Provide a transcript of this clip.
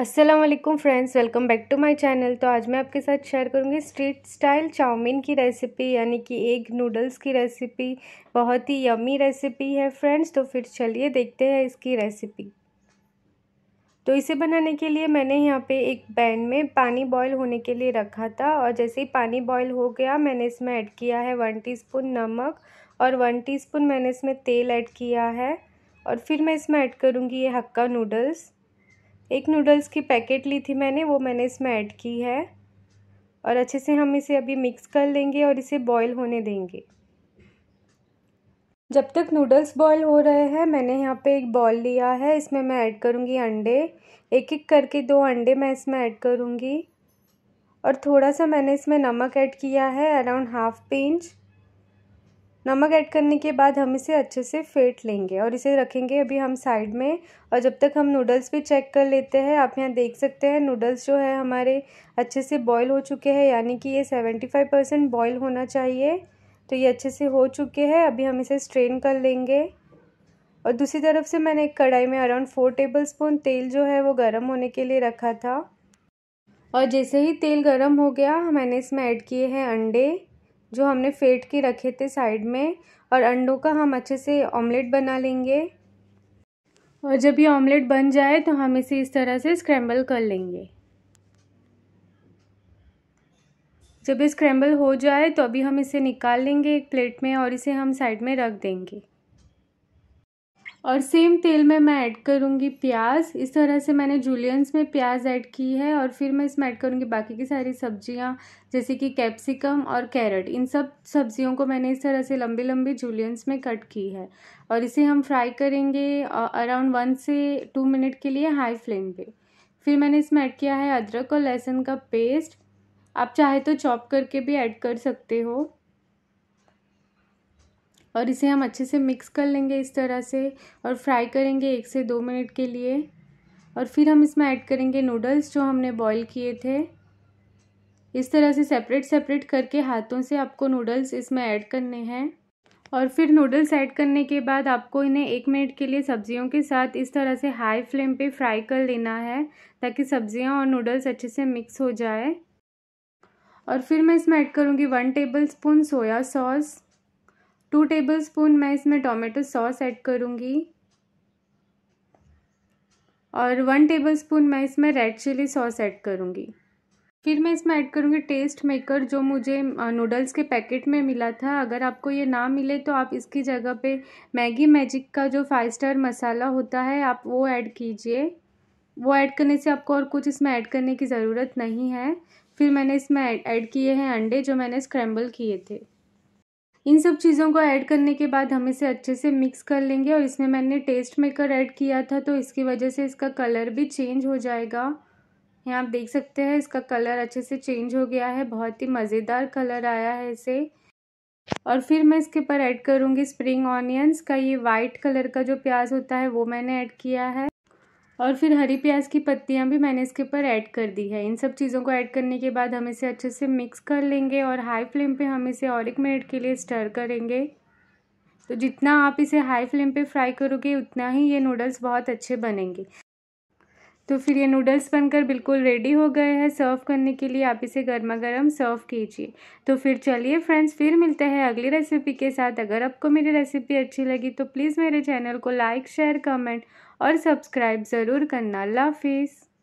अस्सलाम वालेकुम friends welcome back to my channel तो आज मैं आपके साथ शेयर करूंगी स्ट्रीट स्टाइल चाउमीन की रेसिपी यानी कि एग नूडल्स की रेसिपी बहुत ही यमी रेसिपी है फ्रेंड्स तो फिर चलिए देखते हैं इसकी रेसिपी तो इसे बनाने के लिए मैंने यहाँ पे एक पैन में पानी बॉईल होने के लिए रखा था और जैसे ही पानी बॉईल हो गया मैंने इसमें ऐड किया है वन स्पून नमक और वन स्पून मैंने इसमें तेल ऐड किया है और फिर मैं इसमें ऐड करूँगी ये हक्का नूडल्स एक नूडल्स की पैकेट ली थी मैंने वो मैंने इसमें ऐड की है और अच्छे से हम इसे अभी मिक्स कर लेंगे और इसे बॉईल होने देंगे जब तक नूडल्स बॉईल हो रहे हैं मैंने यहाँ पे एक बॉल लिया है इसमें मैं ऐड करूँगी अंडे एक एक करके दो अंडे मैं इसमें ऐड करूँगी और थोड़ा सा मैंने इसमें नमक ऐड किया है अराउंड हाफ पिंच नमक ऐड करने के बाद हम इसे अच्छे से फेंट लेंगे और इसे रखेंगे अभी हम साइड में और जब तक हम नूडल्स भी चेक कर लेते हैं आप यहाँ देख सकते हैं नूडल्स जो है हमारे अच्छे से बॉईल हो चुके हैं यानी कि ये सेवेंटी फाइव परसेंट बॉयल होना चाहिए तो ये अच्छे से हो चुके हैं अभी हम इसे स्ट्रेन कर लेंगे और दूसरी तरफ से मैंने एक कढ़ाई में अराउंड फोर टेबल स्पून तेल जो है वो गर्म होने के लिए रखा था और जैसे ही तेल गर्म हो गया मैंने इसमें ऐड किए हैं अंडे जो हमने फेट के रखे थे साइड में और अंडों का हम अच्छे से ऑमलेट बना लेंगे और जब ये ऑमलेट बन जाए तो हम इसे इस तरह से स्क्रैम्बल कर लेंगे जब ये स्क्रैम्बल हो जाए तो अभी हम इसे निकाल लेंगे एक प्लेट में और इसे हम साइड में रख देंगे और सेम तेल में मैं ऐड करूँगी प्याज इस तरह से मैंने जूलियंस में प्याज ऐड की है और फिर मैं इसमें ऐड करूँगी बाकी की सारी सब्जियाँ जैसे कि कैप्सिकम और कैरेट इन सब सब्जियों को मैंने इस तरह से लंबी लंबी जूलियंस में कट की है और इसे हम फ्राई करेंगे अराउंड वन से टू मिनट के लिए हाई फ्लेम पर फिर मैंने इसमें ऐड किया है अदरक और लहसुन का पेस्ट आप चाहे तो चॉप करके भी ऐड कर सकते हो और इसे हम अच्छे से मिक्स कर लेंगे इस तरह से और फ्राई करेंगे एक से दो मिनट के लिए और फिर हम इसमें ऐड करेंगे नूडल्स जो हमने बॉईल किए थे इस तरह से सेपरेट सेपरेट करके हाथों से आपको नूडल्स इसमें ऐड करने हैं और फिर नूडल्स ऐड करने के बाद आपको इन्हें एक मिनट के लिए सब्जियों के साथ इस तरह से हाई फ्लेम पे फ्राई कर लेना है ताकि सब्जियां और नूडल्स अच्छे से मिक्स हो जाए और फिर मैं इसमें ऐड करूँगी one tablespoon soya sauce two tablespoon मैं इसमें टोमेटो सॉस ऐड करूँगी और वन टेबल स्पून मैं इसमें रेड चिली सॉस ऐड करूँगी फिर मैं इसमें ऐड करूँगी टेस्ट मेकर जो मुझे नूडल्स के पैकेट में मिला था अगर आपको ये ना मिले तो आप इसकी जगह पे मैगी मैजिक का जो फाइव स्टार मसाला होता है आप वो ऐड कीजिए वो ऐड करने से आपको और कुछ इसमें ऐड करने की ज़रूरत नहीं है फिर मैंने इसमें ऐड किए हैं अंडे जो मैंने स्क्रैम्बल किए थे इन सब चीज़ों को ऐड करने के बाद हम इसे अच्छे से मिक्स कर लेंगे और इसमें मैंने टेस्ट मेकर ऐड किया था तो इसकी वजह से इसका कलर भी चेंज हो जाएगा यहाँ आप देख सकते हैं इसका कलर अच्छे से चेंज हो गया है बहुत ही मज़ेदार कलर आया है इसे और फिर मैं इसके ऊपर ऐड करूँगी स्प्रिंग ऑनियंस का ये वाइट कलर का जो प्याज होता है वो मैंने ऐड किया है और फिर हरी प्याज की पत्तियाँ भी मैंने इसके ऊपर ऐड कर दी है इन सब चीज़ों को ऐड करने के बाद हम इसे अच्छे से मिक्स कर लेंगे और हाई फ्लेम पे हम इसे और एक मिनट के लिए स्टर करेंगे तो जितना आप इसे हाई फ्लेम पे फ्राई करोगे उतना ही ये नूडल्स बहुत अच्छे बनेंगे तो फिर ये नूडल्स बनकर बिल्कुल रेडी हो गए हैं सर्व करने के लिए आप इसे गर्मा गर्म सर्व कीजिए तो फिर चलिए फ्रेंड्स फिर मिलते हैं अगली रेसिपी के साथ अगर आपको मेरी रेसिपी अच्छी लगी तो प्लीज़ मेरे चैनल को लाइक शेयर कमेंट और सब्सक्राइब ज़रूर करना लाफिज